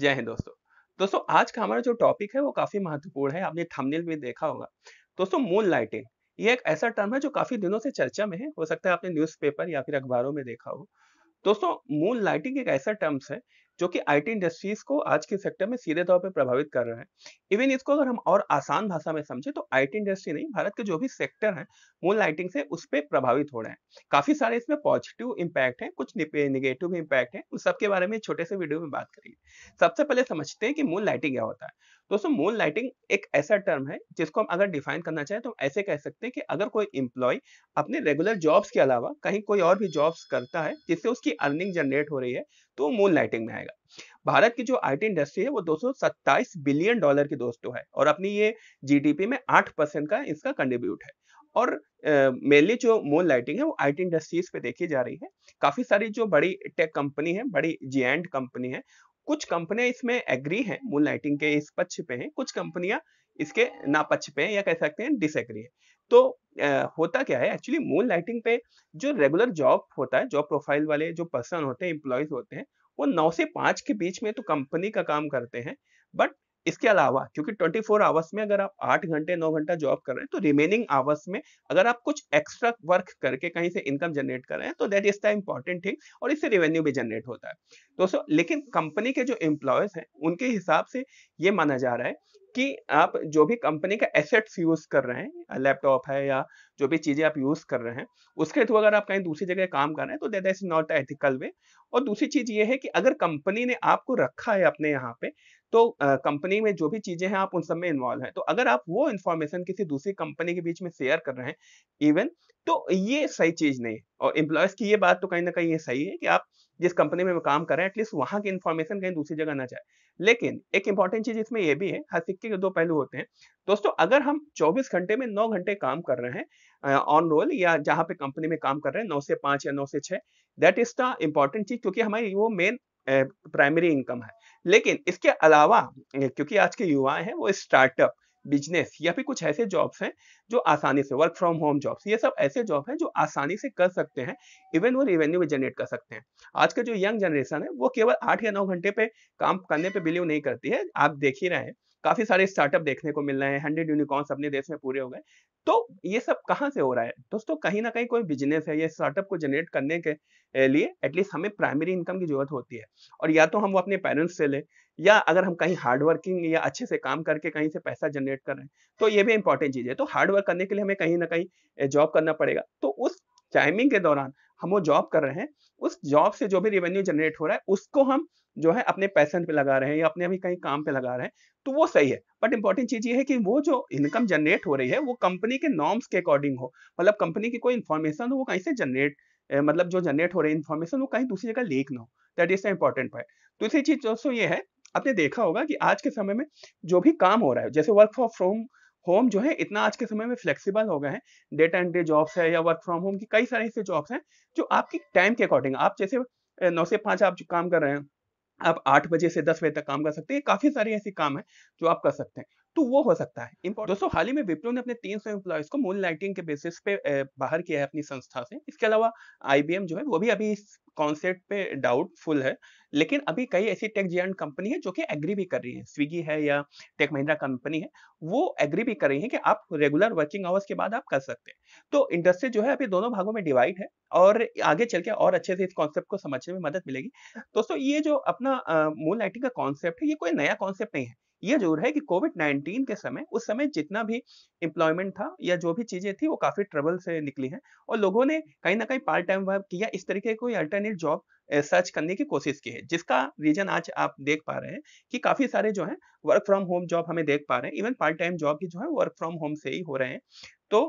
जय हिंद दोस्तों दोस्तों आज का हमारा जो टॉपिक है वो काफी महत्वपूर्ण है आपने थंबनेल में देखा होगा दोस्तों मून लाइटिंग ये एक ऐसा टर्म है जो काफी दिनों से चर्चा में है हो सकता है आपने न्यूज़पेपर या फिर अखबारों में देखा हो दोस्तों मून लाइटिंग एक ऐसा टर्म्स है जो कि आईटी इंडस्ट्रीज को आज के सेक्टर में सीधे तौर पर प्रभावित कर रहे हैं इवन इसको अगर हम और आसान भाषा में समझे तो आईटी इंडस्ट्री नहीं भारत के जो भी सेक्टर हैं मूल लाइटिंग से उस पर प्रभावित हो रहे हैं काफी सारे इसमें पॉजिटिव इम्पैक्ट है कुछ निगेटिव इम्पैक्ट है उस सबके बारे में छोटे से वीडियो में बात करेंगे सबसे पहले समझते हैं कि मूल लाइटिंग क्या होता है दोस्तों मून लाइटिंग एक ऐसा टर्म है जिसको हम अगर डिफाइन करना चाहें तो हम ऐसे कह सकते हैं कि अगर कोई एम्प्लॉय अपने रेगुलर जॉब्स के अलावा कहीं कोई और भी जॉब्स करता है जिससे उसकी अर्निंग जनरेट हो रही है तो मून लाइटिंग में आएगा भारत की जो आईटी इंडस्ट्री है वो दो बिलियन डॉलर की दोस्तों है और अपनी ये जीडीपी में आठ का इसका कंट्रीब्यूट है और मेनली जो मोल लाइटिंग है वो आईटी इंडस्ट्रीज पे देखी जा रही है काफी सारी जो बड़ी टेक कंपनी है बड़ी जी एंड कंपनी है कुछ कंपनियां इसमें एग्री हैं मून लाइटिंग के इस पक्ष पे हैं कुछ कंपनियां इसके नापक्ष पे हैं या कह सकते हैं डिसएग्री है तो आ, होता क्या है एक्चुअली मून लाइटिंग पे जो रेगुलर जॉब होता है जॉब प्रोफाइल वाले जो पर्सन होते हैं एम्प्लॉयज होते हैं वो नौ से पांच के बीच में तो कंपनी का काम करते हैं बट इसके अलावा क्योंकि 24 फोर आवर्स में अगर आप आठ घंटे नौ घंटा जॉब कर रहे हैं तो रिमेनिंग आवर्स में अगर आप कुछ एक्स्ट्रा वर्क करके कहीं से इनकम जनरेट कर रहे हैं तो that is the important thing और इससे रेवेन्यू भी जनरेट होता है दोस्तों लेकिन कंपनी के जो एम्प्लॉयज हैं उनके हिसाब से ये माना जा रहा है कि आप जो भी कंपनी का एसेट्स यूज कर रहे हैं लैपटॉप है या जो भी चीजें आप यूज कर रहे हैं उसके थ्रू अगर आप कहीं दूसरी जगह काम कर रहे हैं तो that is not ethical way और दूसरी चीज ये है कि अगर कंपनी ने आपको रखा है अपने यहाँ पे तो कंपनी में जो भी चीजें हैं आप उन सब में इन्वॉल्व हैं तो अगर आप वो इन्फॉर्मेशन किसी दूसरी कंपनी के बीच में शेयर कर रहे हैं इवन तो ये सही चीज नहीं है और एम्प्लॉयज की ये बात तो कहीं ना कहीं ये सही है कि आप जिस कंपनी में काम कर रहे हैं एटलीस्ट वहां की इन्फॉर्मेशन कहीं दूसरी जगह ना जाए लेकिन एक इंपॉर्टेंट चीज इसमें यह भी है हर सिक्के के दो पहलू होते हैं दोस्तों अगर हम 24 घंटे में 9 घंटे काम कर रहे हैं ऑन रोल या जहां पे कंपनी में काम कर रहे हैं 9 से 5 या 9 से 6 दैट इज द इंपॉर्टेंट चीज क्योंकि हमारी वो मेन प्राइमरी इनकम है लेकिन इसके अलावा क्योंकि आज के युवा हैं वो स्टार्टअप बिजनेस या फिर कुछ ऐसे जॉब्स हैं जो आसानी से वर्क फ्रॉम होम जॉब्स ये सब ऐसे जॉब हैं जो आसानी से कर सकते हैं इवन वो रेवेन्यू भी जनरेट कर सकते हैं आज का जो यंग जनरेशन है वो केवल आठ या नौ घंटे पे काम करने पे बिलीव नहीं करती है आप देख ही रहे हैं काफी सारे स्टार्टअप देखने को मिल रहे हैं हंड्रेड यूनिकॉर्न्स अपने देश में पूरे हो गए तो ये सब कहाँ से हो रहा है दोस्तों कहीं ना कहीं कोई बिजनेस है ये स्टार्टअप को जनरेट करने के लिए एटलीस्ट हमें प्राइमरी इनकम की जरूरत होती है और या तो हम वो अपने पेरेंट्स से ले या अगर हम कहीं हार्डवर्किंग या अच्छे से काम करके कहीं से पैसा जनरेट कर रहे हैं तो ये भी इंपॉर्टेंट चीज़ है तो हार्डवर्क करने के लिए हमें कहीं ना कहीं जॉब करना पड़ेगा तो उस टाइमिंग के दौरान हम वो जॉब कर रहे हैं उस जॉब से जो भी रेवेन्यू जनरेट हो रहा है उसको हम जो है अपने पैसन पे लगा रहे हैं या अपने अभी कहीं काम पे लगा रहे हैं तो वो सही है बट इंपॉर्टेंट चीज ये है कि वो जो इनकम जनरेट हो रही है वो कंपनी के नॉर्म्स के अकॉर्डिंग हो मतलब कंपनी की कोई इन्फॉर्मेशन हो वो कहीं से जनरेट मतलब जो जनरेट हो रही है इन्फॉर्मेशन वो कहीं दूसरी जगह लीक ना हो दैट इज इंपॉर्टेंट पॉइंट दूसरी चीज दोस्तों ये है आपने देखा होगा कि आज के समय में जो भी काम हो रहा है जैसे वर्क फ्रॉम होम जो है इतना आज के समय में फ्लेक्सिबल हो गए हैं डे एंड डे जॉब्स है या वर्क फ्रॉम होम की कई सारे ऐसे जॉब्स हैं जो आपकी टाइम के अकॉर्डिंग आप जैसे नौ से पांच आप जो काम कर रहे हैं आप आठ बजे से दस बजे तक काम कर सकते हैं काफ़ी सारे ऐसे काम है जो आप कर सकते हैं तो वो हो सकता है दोस्तों हाल ही में विप्रो ने अपने 300 सौ एम्प्लॉयज को मून लाइटिंग के बेसिस पे बाहर किया है अपनी संस्था से इसके अलावा आई जो है वो भी अभी इस कॉन्सेप्ट पे डाउटफुल है लेकिन अभी कई ऐसी टेक जियांट कंपनी है जो कि एग्री भी कर रही है स्विगी है या टेक महिंद्रा कंपनी है वो एग्री भी कर रही है कि आप रेगुलर वर्किंग आवर्स के बाद आप कर सकते हैं तो इंडस्ट्री जो है अभी दोनों भागों में डिवाइड है और आगे चल के और अच्छे से इस कॉन्सेप्ट को समझने में मदद मिलेगी दोस्तों ये जो अपना मून लाइटिंग का कॉन्सेप्ट है ये कोई नया कॉन्सेप्ट नहीं है ये जरूर है कि कोविड 19 के समय उस समय जितना भी एम्प्लॉयमेंट था या जो भी चीजें थी वो काफी ट्रबल से निकली हैं और लोगों ने कहीं ना कहीं पार्ट टाइम वर्क किया इस तरीके कोई अल्टरनेट जॉब सर्च करने की कोशिश की है जिसका रीजन आज आप देख पा रहे हैं कि काफी सारे जो है वर्क फ्रॉम होम जॉब हमें देख पा रहे हैं इवन पार्ट टाइम जॉब भी जो है वर्क फ्रॉम होम से ही हो रहे हैं तो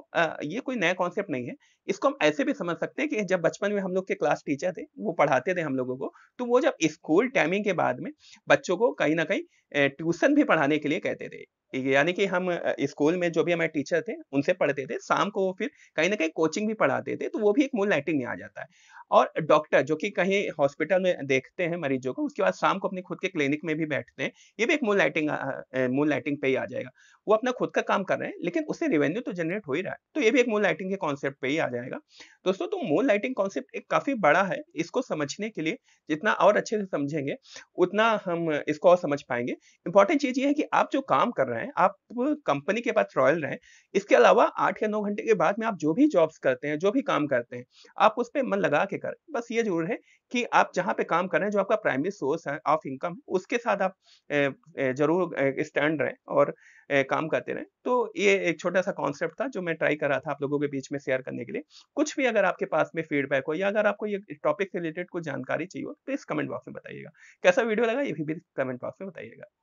ये कोई नया कॉन्सेप्ट नहीं है इसको हम ऐसे भी समझ सकते हैं कि जब बचपन में हम लोग के क्लास टीचर थे वो पढ़ाते थे हम लोगों को तो वो जब स्कूल टाइमिंग के बाद में बच्चों को कहीं ना कहीं ट्यूशन भी पढ़ाने के लिए कहते थे यानी कि हम स्कूल में जो भी हमारे टीचर थे उनसे पढ़ते थे शाम को फिर कहीं ना कहीं कोचिंग भी पढ़ाते थे तो वो भी एक मूल लाइटिंग में आ जाता है और डॉक्टर जो कि कहीं हॉस्पिटल में देखते हैं मरीजों को उसके बाद शाम को अपने खुद के क्लिनिक में भी बैठते हैं ये भी एक मूल लाइटिंग मूल लाइटिंग पे ही आ जाएगा वो अपना खुद का काम कर रहे हैं लेकिन उससे रेवेन्यू तो जनरेट हो ही रहा है तो ये भी एक मूल लाइटिंग के कॉन्सेप्ट पे ही आ जाएगा दोस्तों तो मूल लाइटिंग कॉन्सेप्ट एक काफी बड़ा है इसको समझने के लिए जितना और अच्छे से समझेंगे उतना हम इसको और समझ पाएंगे इंपॉर्टेंट चीज ये है कि आप जो काम कर रहे हैं रहे आप कंपनी के पास रॉयल रहे इसके अलावा आठ या नौ घंटे के बाद में आप जो भी जॉब्स करते हैं जो भी काम करते हैं आप उस पर मन लगा के करें बस ये जरूर है कि आप जहाँ पे काम कर रहे हैं जो आपका प्राइमरी सोर्स है ऑफ इनकम उसके साथ आप जरूर स्टैंड रहें और काम करते रहें तो ये एक छोटा सा कॉन्सेप्ट था जो मैं ट्राई कर रहा था आप लोगों के बीच में शेयर करने के लिए कुछ भी अगर आपके पास में फीडबैक हो या अगर आपको ये टॉपिक से रिलेटेड कुछ जानकारी चाहिए हो तो इस कमेंट बॉक्स में बताइएगा कैसा वीडियो लगा ये भी, भी कमेंट बॉक्स में बताइएगा